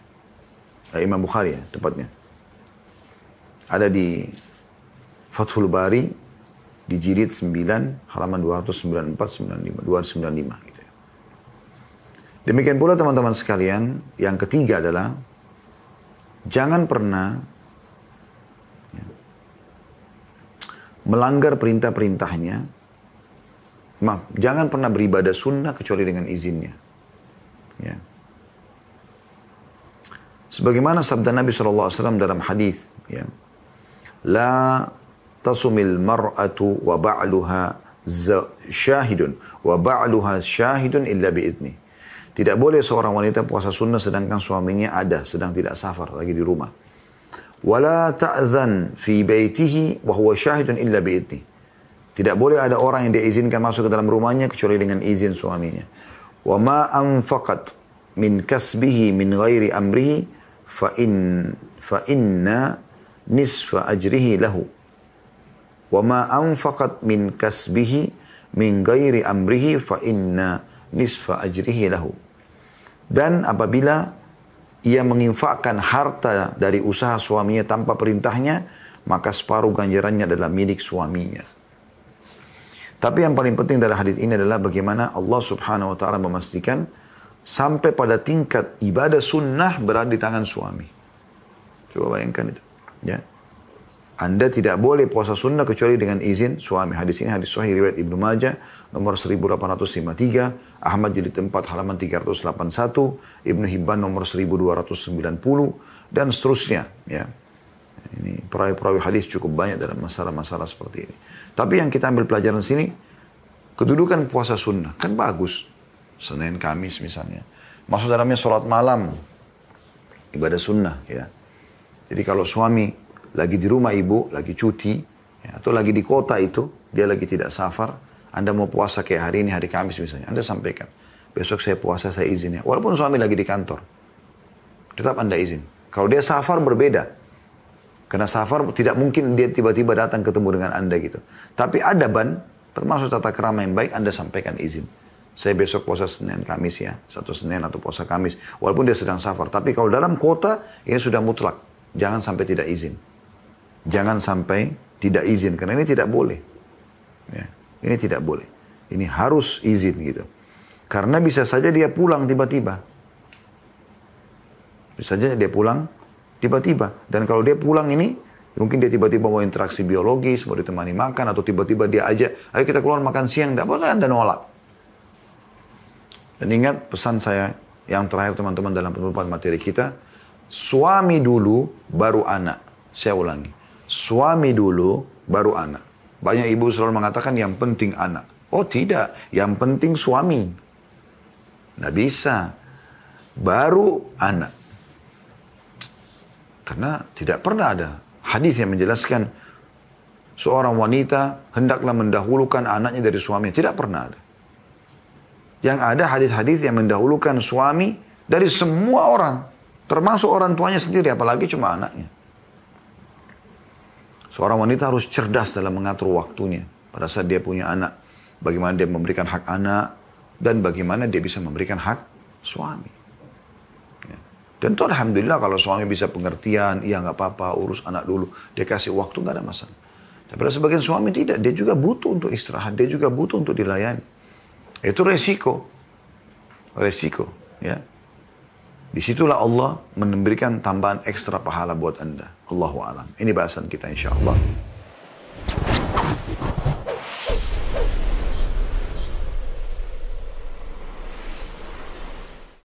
eh, Imam Bukhari ya tepatnya. Ada di Fathul Bari di jilid 9 halaman 294 95 295 gitu ya. Demikian pula teman-teman sekalian, yang ketiga adalah jangan pernah ya, melanggar perintah-perintahnya. Maaf, jangan pernah beribadah sunnah kecuali dengan izinnya. Ya. Sebagaimana sabda Nabi SAW dalam hadis, ya, La tasumil mar'atu wa ba'luha syahidun wa ba'luha syahidun illa bi'idni. Tidak boleh seorang wanita puasa sunnah sedangkan suaminya ada, sedang tidak safar lagi di rumah. Wala ta'zan fi baitihi wa huwa syahidun illa bi'idni. Tidak boleh ada orang yang diizinkan masuk ke dalam rumahnya kecuali dengan izin suaminya. Wa ma anfaqat min kasbihi min ghairi amrihi fa in fa inna nisfa ajrihi lahu wa ma anfaqat min kasbihi min ghairi amrihi fa inna nisfa Dan apabila ia menginfakkan harta dari usaha suaminya tanpa perintahnya, maka separuh ganjarannya adalah milik suaminya. Tapi yang paling penting dari hadis ini adalah bagaimana Allah Subhanahu wa taala memastikan sampai pada tingkat ibadah sunnah berada di tangan suami. Coba bayangkan itu, ya. Anda tidak boleh puasa sunnah kecuali dengan izin suami. Hadis ini hadis sahih riwayat Ibnu Majah nomor 1853, Ahmad jadi tempat halaman 381, Ibnu Hibban nomor 1290 dan seterusnya ya. Ini perawi-perawi hadis cukup banyak dalam masalah-masalah seperti ini. Tapi yang kita ambil pelajaran sini kedudukan puasa sunnah kan bagus. Senin, Kamis misalnya. Masuk dalamnya sholat malam, ibadah sunnah ya. Jadi kalau suami lagi di rumah ibu, lagi cuti, ya, atau lagi di kota itu, dia lagi tidak safar, Anda mau puasa kayak hari ini, hari Kamis misalnya, Anda sampaikan. Besok saya puasa, saya izin ya. Walaupun suami lagi di kantor. Tetap Anda izin. Kalau dia safar berbeda. Karena safar tidak mungkin dia tiba-tiba datang ketemu dengan Anda gitu. Tapi ada ban, termasuk tata kerama yang baik, Anda sampaikan izin. Saya besok puasa Senin Kamis ya, satu Senin atau puasa Kamis. Walaupun dia sedang safar. Tapi kalau dalam kota, ini sudah mutlak. Jangan sampai tidak izin. Jangan sampai tidak izin, karena ini tidak boleh. Ya, ini tidak boleh. Ini harus izin gitu. Karena bisa saja dia pulang tiba-tiba. Bisa saja dia pulang tiba-tiba. Dan kalau dia pulang ini, mungkin dia tiba-tiba mau interaksi biologis, mau ditemani makan, atau tiba-tiba dia aja, ayo kita keluar makan siang, tidak boleh Anda nolak. Dan ingat pesan saya yang terakhir teman-teman dalam penutupan materi kita, suami dulu baru anak. Saya ulangi. Suami dulu, baru anak. Banyak ibu selalu mengatakan yang penting anak. Oh tidak, yang penting suami. Nggak bisa. Baru anak. Karena tidak pernah ada hadis yang menjelaskan seorang wanita hendaklah mendahulukan anaknya dari suaminya. Tidak pernah ada. Yang ada hadis-hadis yang mendahulukan suami dari semua orang. Termasuk orang tuanya sendiri, apalagi cuma anaknya. Seorang wanita harus cerdas dalam mengatur waktunya. Pada saat dia punya anak, bagaimana dia memberikan hak anak, dan bagaimana dia bisa memberikan hak suami. Ya. Dan itu Alhamdulillah kalau suami bisa pengertian, iya nggak apa-apa, urus anak dulu, dia kasih waktu nggak ada masalah. Tapi ada sebagian suami tidak, dia juga butuh untuk istirahat, dia juga butuh untuk dilayani. Itu resiko. Resiko, ya. Disitulah Allah memberikan tambahan ekstra pahala buat Anda. Allahu alam. Ini bahasan kita insya Allah.